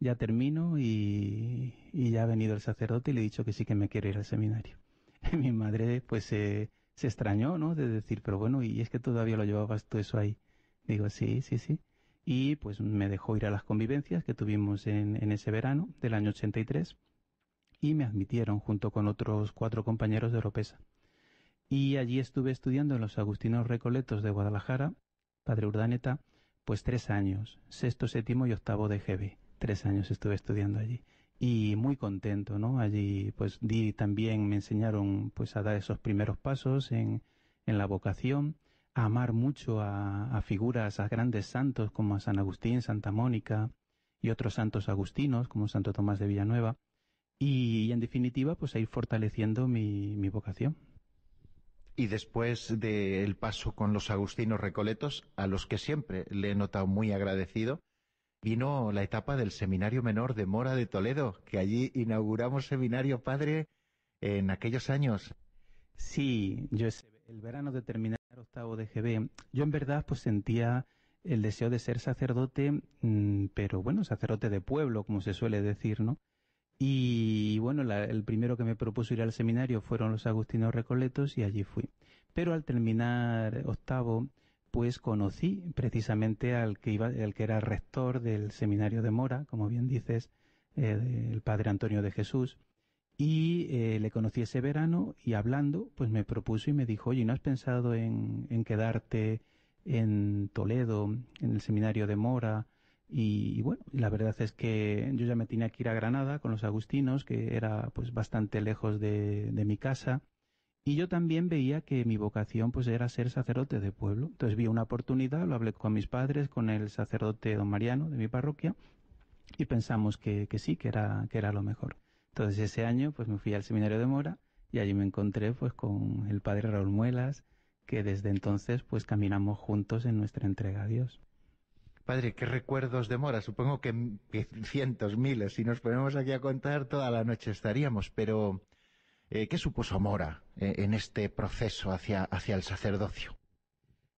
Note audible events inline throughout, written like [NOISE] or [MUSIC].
ya termino y, ya ha venido el sacerdote y le he dicho que sí que me quiero ir al seminario. [LAUGHS] Mi madre pues se, extrañó, ¿no? De decir, pero bueno, y es que todavía lo llevabas todo eso ahí. Digo, sí, sí, sí. Y pues me dejó ir a las convivencias que tuvimos en, en ese verano del año 83 y me admitieron junto con otros cuatro compañeros de Oropesa. Y allí estuve estudiando en los Agustinos Recoletos de Guadalajara, Padre Urdaneta, pues tres años, sexto, séptimo y octavo de GB tres años estuve estudiando allí y muy contento, ¿no? Allí pues di también me enseñaron pues a dar esos primeros pasos en, en la vocación, a amar mucho a, figuras, a grandes santos como a San Agustín, Santa Mónica y otros santos agustinos como Santo Tomás de Villanueva y, en definitiva pues a ir fortaleciendo mi, mi vocación. Y después del paso con los agustinos recoletos, a los que siempre le he notado muy agradecido, Vino la etapa del Seminario Menor de Mora de Toledo, que allí inauguramos Seminario Padre en aquellos años. Sí, yo el verano de terminar octavo de GB, yo en verdad pues sentía el deseo de ser sacerdote, mm, pero bueno, sacerdote de pueblo, como se suele decir, ¿no? Y bueno, el primero que me propuso ir al seminario fueron los agustinos recoletos y allí fui. Pero al terminar octavo, pues conocí precisamente al que, iba, al que era rector del seminario de Mora, como bien dices, eh, el padre Antonio de Jesús, y eh, le conocí ese verano y hablando, pues me propuso y me dijo, oye, ¿no has pensado en, quedarte en Toledo, en el seminario de Mora? Y, bueno, la verdad es que yo ya me tenía que ir a Granada con los agustinos, que era pues bastante lejos de mi casa, y yo también veía que mi vocación pues era ser sacerdote de pueblo. Entonces vi una oportunidad, lo hablé con mis padres, con el sacerdote don Mariano de mi parroquia, y pensamos que, sí, que era, que era lo mejor. Entonces ese año pues me fui al seminario de Mora y allí me encontré pues con el padre Raúl Muelas, que desde entonces pues caminamos juntos en nuestra entrega a Dios. Padre, qué recuerdos de Mora. Supongo que cientos, miles. Si nos ponemos aquí a contar, toda la noche estaríamos. Pero eh, ¿Qué supuso Mora eh, en este proceso hacia, hacia el sacerdocio?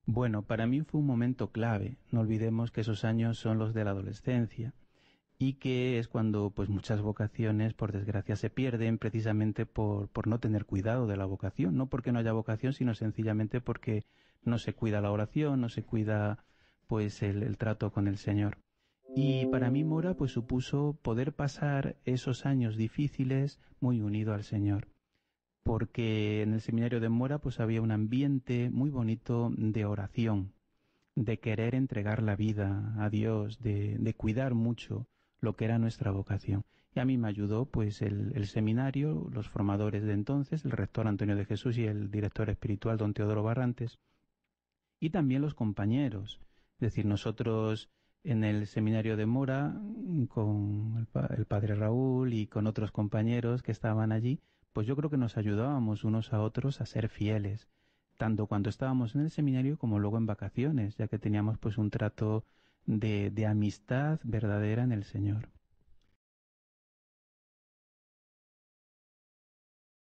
Bueno, para mí fue un momento clave. No olvidemos que esos años son los de la adolescencia y que es cuando pues muchas vocaciones por desgracia se pierden precisamente por, por no tener cuidado de la vocación, no porque no haya vocación, sino sencillamente porque no se cuida la oración, no se cuida pues el, el trato con el Señor. Y para mí Mora pues supuso poder pasar esos años difíciles muy unido al Señor porque en el seminario de Mora pues había un ambiente muy bonito de oración, de querer entregar la vida a Dios, de, de cuidar mucho lo que era nuestra vocación. Y a mí me ayudó pues el, seminario, los formadores de entonces, el rector Antonio de Jesús y el director espiritual don Teodoro Barrantes, y también los compañeros. Es decir, nosotros en el seminario de Mora, con el padre Raúl y con otros compañeros que estaban allí, pues yo creo que nos ayudábamos unos a otros a ser fieles, tanto cuando estábamos en el seminario como luego en vacaciones, ya que teníamos pues un trato de, de amistad verdadera en el Señor.